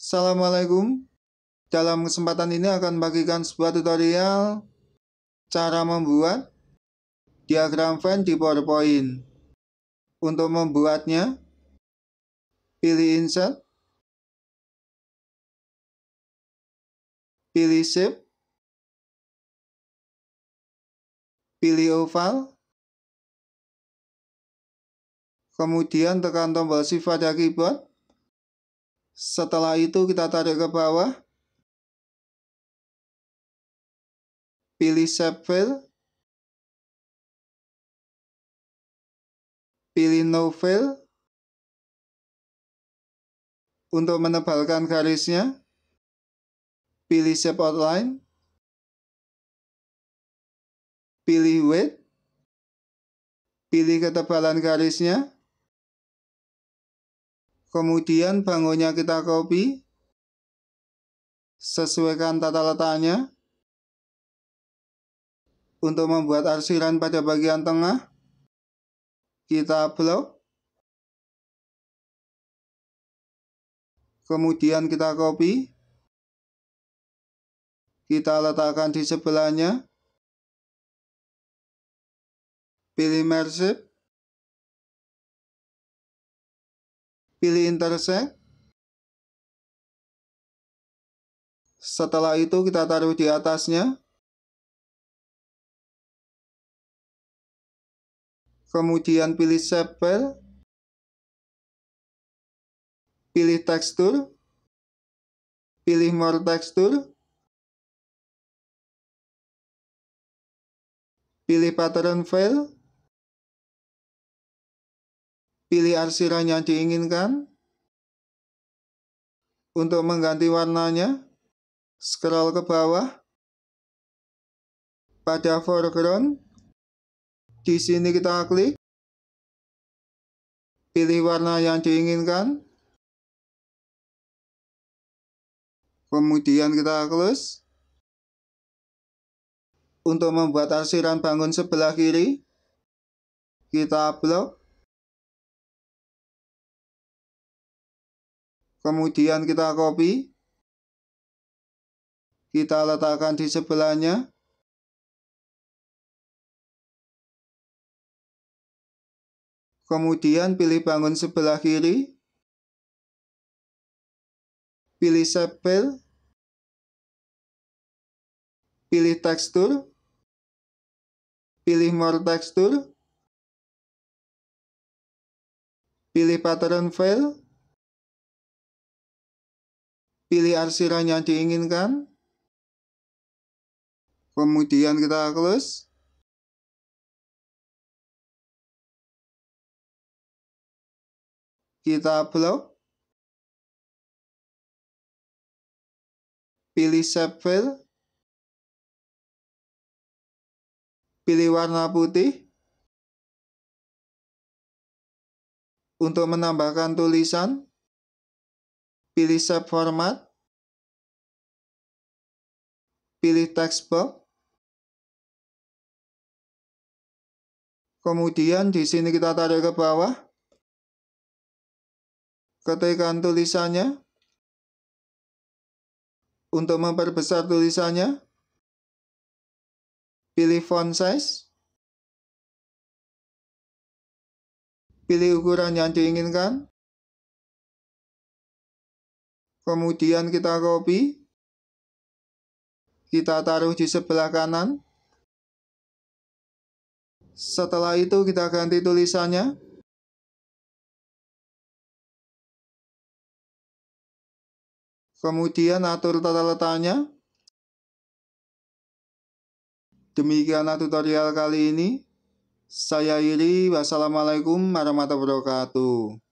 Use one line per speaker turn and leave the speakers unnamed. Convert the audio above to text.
Assalamualaikum. Dalam kesempatan ini akan bagikan sebuah tutorial cara membuat diagram Venn di PowerPoint. Untuk membuatnya, pilih Insert,
pilih Shape, pilih Oval,
kemudian tekan tombol Shift pada keyboard, setelah itu kita tarik ke bawah. Pilih
shape fill. Pilih no fill. Untuk menebalkan garisnya, pilih shape outline.
Pilih width. Pilih ketebalan garisnya. Kemudian bangunnya kita copy. Sesuaikan tata letaknya. Untuk membuat arsiran pada bagian tengah, kita blok. Kemudian kita
copy. Kita letakkan di sebelahnya. Pilih merge Pilih intersect. Setelah itu kita taruh di atasnya. Kemudian pilih shape Pilih tekstur. Pilih more tekstur. Pilih pattern file.
Pilih sirah yang diinginkan untuk mengganti warnanya scroll ke bawah
pada foreground di sini kita klik pilih warna yang diinginkan
kemudian kita close untuk membuat arsiran bangun sebelah kiri kita blok
Kemudian kita copy. Kita letakkan di sebelahnya. Kemudian pilih bangun sebelah kiri. Pilih sepel. Pilih tekstur. Pilih more tekstur. Pilih pattern file. Pilih arsiran yang diinginkan. Kemudian kita close. Kita blok. Pilih shape fill. Pilih warna putih. Untuk menambahkan tulisan, Pilih subformat. Pilih text box. Kemudian di sini kita tarik ke bawah. Ketikkan tulisannya. Untuk memperbesar tulisannya, pilih font size.
Pilih ukuran yang diinginkan. Kemudian kita copy. Kita taruh di sebelah kanan. Setelah itu kita ganti tulisannya. Kemudian atur tata letaknya. Demikianlah tutorial kali ini. Saya Iri, wassalamualaikum warahmatullahi wabarakatuh.